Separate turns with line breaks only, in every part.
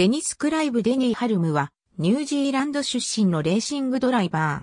デニス・クライブ・デニー・ハルムは、ニュージーランド出身のレーシングドライバー。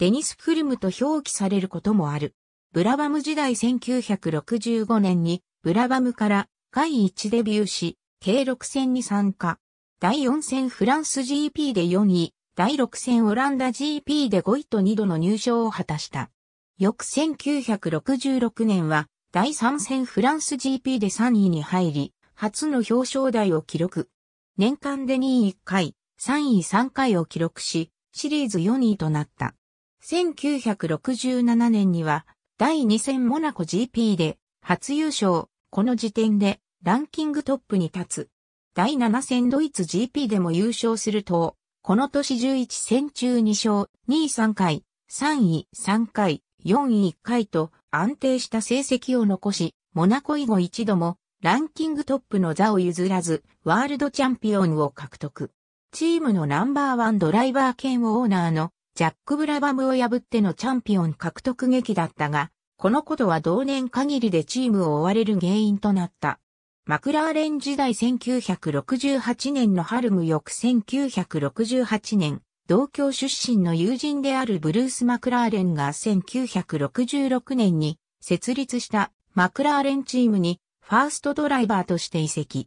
デニス・フルムと表記されることもある。ブラバム時代1965年に、ブラバムから第1デビューし、計6戦に参加。第4戦フランス GP で4位、第6戦オランダ GP で5位と2度の入賞を果たした。翌1966年は、第3戦フランス GP で3位に入り、初の表彰台を記録。年間で2位1回、3位3回を記録し、シリーズ4位となった。1967年には、第2戦モナコ GP で、初優勝、この時点で、ランキングトップに立つ。第7戦ドイツ GP でも優勝すると、この年11戦中2勝、2位3回、3位3回、4位1回と安定した成績を残し、モナコ以後一度もランキングトップの座を譲らず、ワールドチャンピオンを獲得。チームのナンバーワンドライバー兼オーナーのジャック・ブラバムを破ってのチャンピオン獲得劇だったが、このことは同年限りでチームを追われる原因となった。マクラーレン時代1968年の春無翌1968年、同郷出身の友人であるブルース・マクラーレンが1966年に設立したマクラーレンチームにファーストドライバーとして移籍。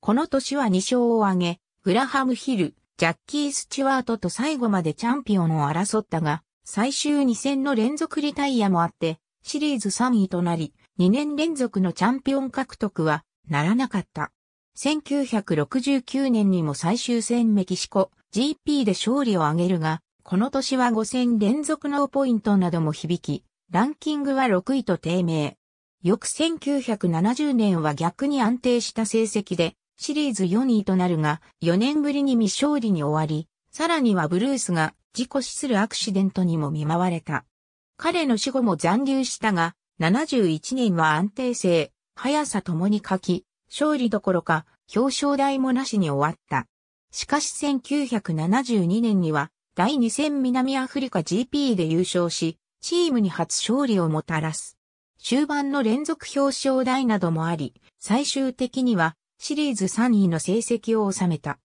この年は2勝を挙げ、グラハム・ヒル、ジャッキー・スチュワートと最後までチャンピオンを争ったが、最終2戦の連続リタイアもあって、シリーズ3位となり、2年連続のチャンピオン獲得はならなかった。1969年にも最終戦メキシコ GP で勝利を挙げるが、この年は5戦連続ノーポイントなども響き、ランキングは6位と低迷。翌1970年は逆に安定した成績で、シリーズ4位となるが、4年ぶりに未勝利に終わり、さらにはブルースが事故死するアクシデントにも見舞われた。彼の死後も残留したが、71年は安定性、速さともに書き、勝利どころか表彰台もなしに終わった。しかし1972年には第2戦南アフリカ GP で優勝し、チームに初勝利をもたらす。終盤の連続表彰台などもあり、最終的にはシリーズ3位の成績を収めた。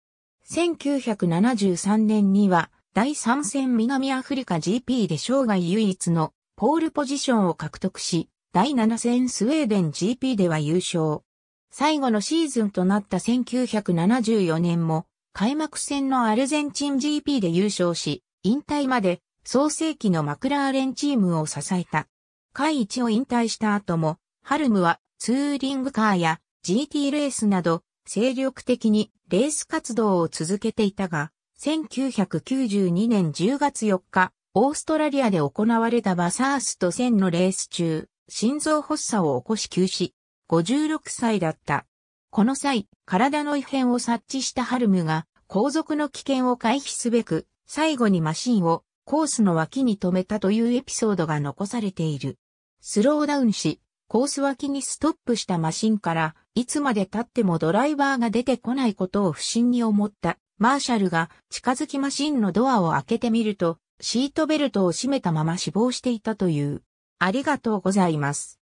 1973年には第3戦南アフリカ GP で生涯唯一のポールポジションを獲得し、第7戦スウェーデン GP では優勝。最後のシーズンとなった1974年も開幕戦のアルゼンチン GP で優勝し、引退まで創世期のマクラーレンチームを支えた。会一を引退した後も、ハルムはツーリングカーや GT レースなど精力的にレース活動を続けていたが、1992年10月4日、オーストラリアで行われたバサースト1000のレース中、心臓発作を起こし急死、56歳だった。この際、体の異変を察知したハルムが、後続の危険を回避すべく、最後にマシンをコースの脇に止めたというエピソードが残されている。スローダウンし、コース脇にストップしたマシンから、いつまで経ってもドライバーが出てこないことを不審に思ったマーシャルが近づきマシンのドアを開けてみると、シートベルトを閉めたまま死亡していたという。ありがとうございます。